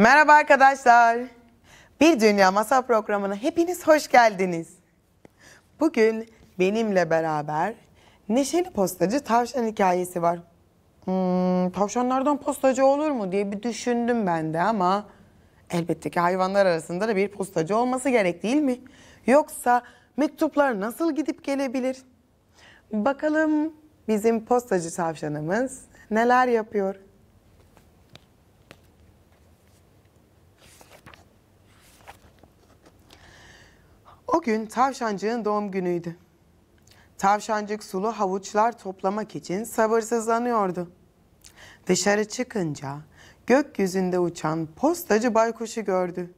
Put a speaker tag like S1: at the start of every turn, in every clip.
S1: Merhaba arkadaşlar. Bir Dünya Masa programına hepiniz hoş geldiniz. Bugün benimle beraber Neşeli Postacı Tavşan hikayesi var. Hmm, tavşanlardan postacı olur mu diye bir düşündüm ben de ama elbette ki hayvanlar arasında da bir postacı olması gerek değil mi? Yoksa mektuplar nasıl gidip gelebilir? Bakalım bizim postacı tavşanımız neler yapıyor? O gün tavşancığın doğum günüydü. Tavşancık sulu havuçlar toplamak için sabırsızlanıyordu. Dışarı çıkınca gökyüzünde uçan postacı baykuşu gördü.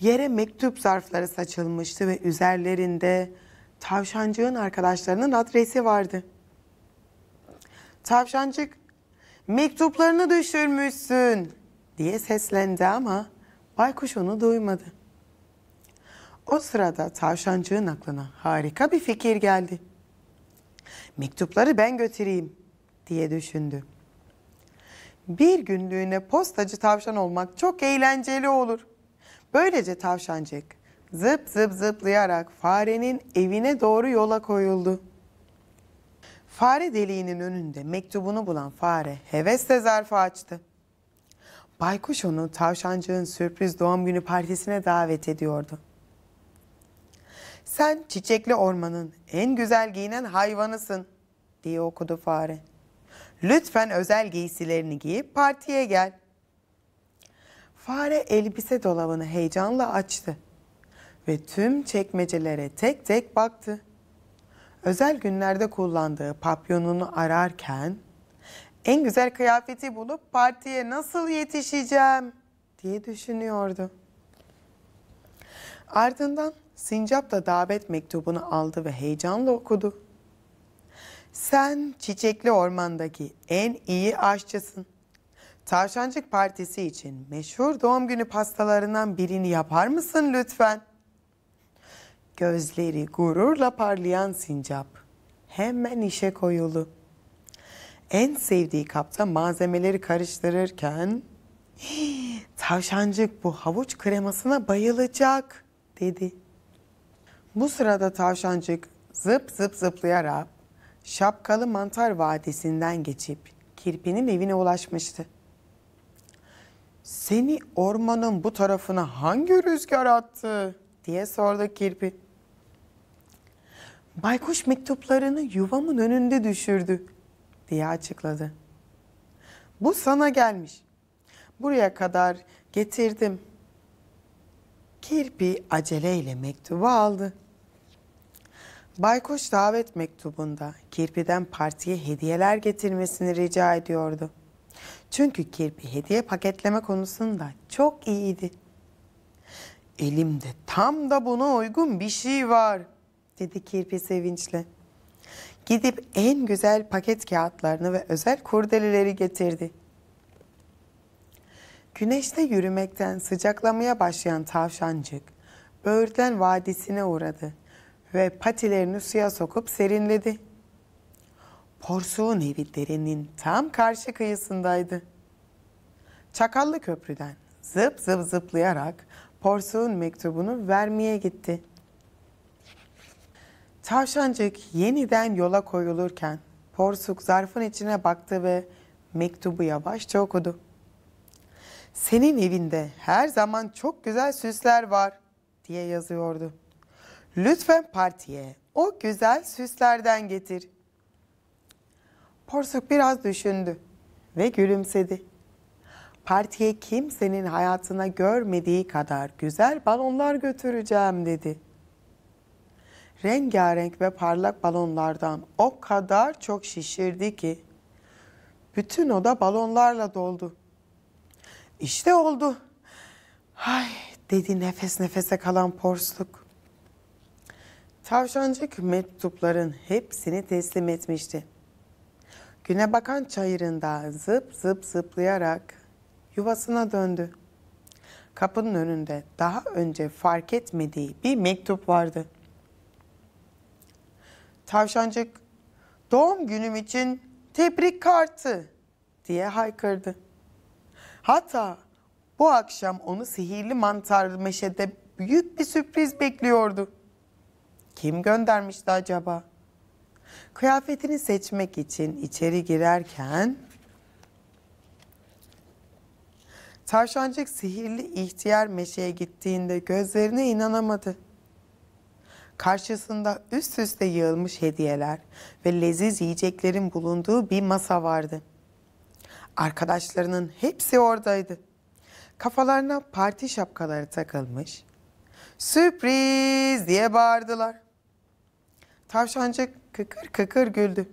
S1: Yere mektup zarfları saçılmıştı ve üzerlerinde tavşancığın arkadaşlarının adresi vardı. Tavşancık mektuplarını düşürmüşsün diye seslendi ama baykuş onu duymadı. O sırada tavşancığın aklına harika bir fikir geldi. Mektupları ben götüreyim diye düşündü. Bir günlüğüne postacı tavşan olmak çok eğlenceli olur. Böylece tavşancık zıp zıp zıplayarak farenin evine doğru yola koyuldu. Fare deliğinin önünde mektubunu bulan fare hevesle zarfı açtı. Baykuş onu tavşancığın sürpriz doğum günü partisine davet ediyordu. Sen çiçekli ormanın en güzel giyinen hayvanısın diye okudu fare. Lütfen özel giysilerini giyip partiye gel. Fare elbise dolabını heyecanla açtı ve tüm çekmecelere tek tek baktı. Özel günlerde kullandığı papyonunu ararken en güzel kıyafeti bulup partiye nasıl yetişeceğim diye düşünüyordu. Ardından sincap da davet mektubunu aldı ve heyecanla okudu. Sen çiçekli ormandaki en iyi aşçısın. Tavşancık Partisi için meşhur doğum günü pastalarından birini yapar mısın lütfen? Gözleri gururla parlayan sincap hemen işe koyuldu. En sevdiği kapta malzemeleri karıştırırken tavşancık bu havuç kremasına bayılacak.'' dedi. Bu sırada tavşancık zıp zıp zıplayarak Şapkalı Mantar Vadisi'nden geçip kirpinin evine ulaşmıştı. Seni ormanın bu tarafına hangi rüzgar attı diye sordu kirpi. Baykuş mektuplarını yuvamın önünde düşürdü diye açıkladı. Bu sana gelmiş. Buraya kadar getirdim Kirpi aceleyle mektubu aldı. Baykoş davet mektubunda Kirpi'den partiye hediyeler getirmesini rica ediyordu. Çünkü Kirpi hediye paketleme konusunda çok iyiydi. Elimde tam da buna uygun bir şey var dedi Kirpi sevinçle. Gidip en güzel paket kağıtlarını ve özel kurdeleleri getirdi. Güneşte yürümekten sıcaklamaya başlayan tavşancık, böğürtlen vadisine uğradı ve patilerini suya sokup serinledi. Porsuğun evi derinin tam karşı kıyısındaydı. Çakallı köprüden zıp zıp zıplayarak Porsuğun mektubunu vermeye gitti. Tavşancık yeniden yola koyulurken Porsuk zarfın içine baktı ve mektubu yavaşça okudu. Senin evinde her zaman çok güzel süsler var diye yazıyordu. Lütfen partiye o güzel süslerden getir. Porsuk biraz düşündü ve gülümsedi. Partiye kimsenin hayatına görmediği kadar güzel balonlar götüreceğim dedi. Rengarenk ve parlak balonlardan o kadar çok şişirdi ki bütün oda balonlarla doldu. İşte oldu. Ay dedi nefes nefese kalan porsluk. Tavşancık mektupların hepsini teslim etmişti. Güne bakan çayırında zıp zıp zıplayarak yuvasına döndü. Kapının önünde daha önce fark etmediği bir mektup vardı. Tavşancık doğum günüm için tebrik kartı diye haykırdı. Hatta bu akşam onu sihirli mantar meşede büyük bir sürpriz bekliyordu. Kim göndermişti acaba? Kıyafetini seçmek için içeri girerken Tavşancık sihirli ihtiyar meşeye gittiğinde gözlerine inanamadı. Karşısında üst üste yığılmış hediyeler ve leziz yiyeceklerin bulunduğu bir masa vardı.'' Arkadaşlarının hepsi oradaydı. Kafalarına parti şapkaları takılmış. Sürpriz diye bağırdılar. Tavşancık kıkır kıkır güldü.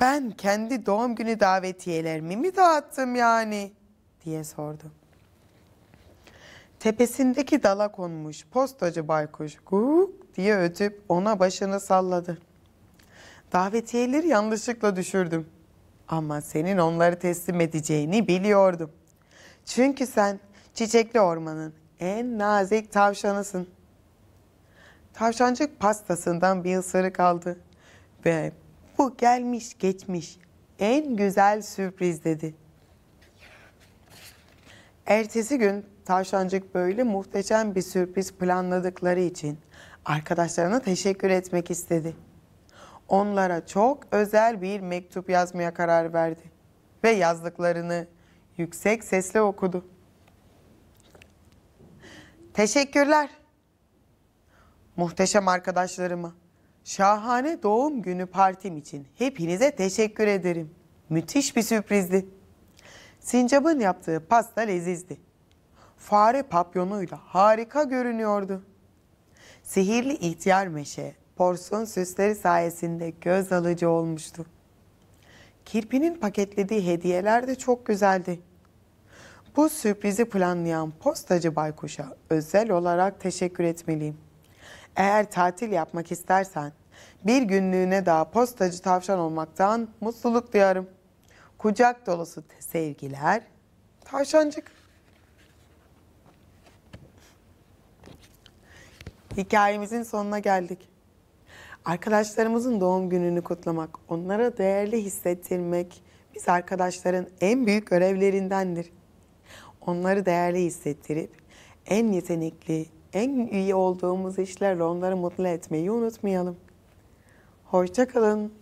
S1: Ben kendi doğum günü davetiyelerimi mi dağıttım yani diye sordu. Tepesindeki dala konmuş postacı baykuş guk diye ötüp ona başını salladı. Davetiyeleri yanlışlıkla düşürdüm ama senin onları teslim edeceğini biliyordum. Çünkü sen çiçekli ormanın en nazik tavşanısın. Tavşancık pastasından bir ısırık aldı ve bu gelmiş geçmiş en güzel sürpriz dedi. Ertesi gün tavşancık böyle muhteşem bir sürpriz planladıkları için arkadaşlarına teşekkür etmek istedi onlara çok özel bir mektup yazmaya karar verdi ve yazdıklarını yüksek sesle okudu. Teşekkürler. Muhteşem arkadaşlarıma, şahane doğum günü partim için hepinize teşekkür ederim. Müthiş bir sürprizdi. Sincap'ın yaptığı pasta lezizdi. Fare papyonuyla harika görünüyordu. Sihirli ihtiyar meşe porsiyon süsleri sayesinde göz alıcı olmuştu. Kirpi'nin paketlediği hediyeler de çok güzeldi. Bu sürprizi planlayan postacı baykuşa özel olarak teşekkür etmeliyim. Eğer tatil yapmak istersen bir günlüğüne daha postacı tavşan olmaktan mutluluk duyarım. Kucak dolusu sevgiler, tavşancık. Hikayemizin sonuna geldik. Arkadaşlarımızın doğum gününü kutlamak, onlara değerli hissettirmek biz arkadaşların en büyük görevlerindendir. Onları değerli hissettirip en yetenekli, en iyi olduğumuz işlerle onları mutlu etmeyi unutmayalım. Hoşçakalın.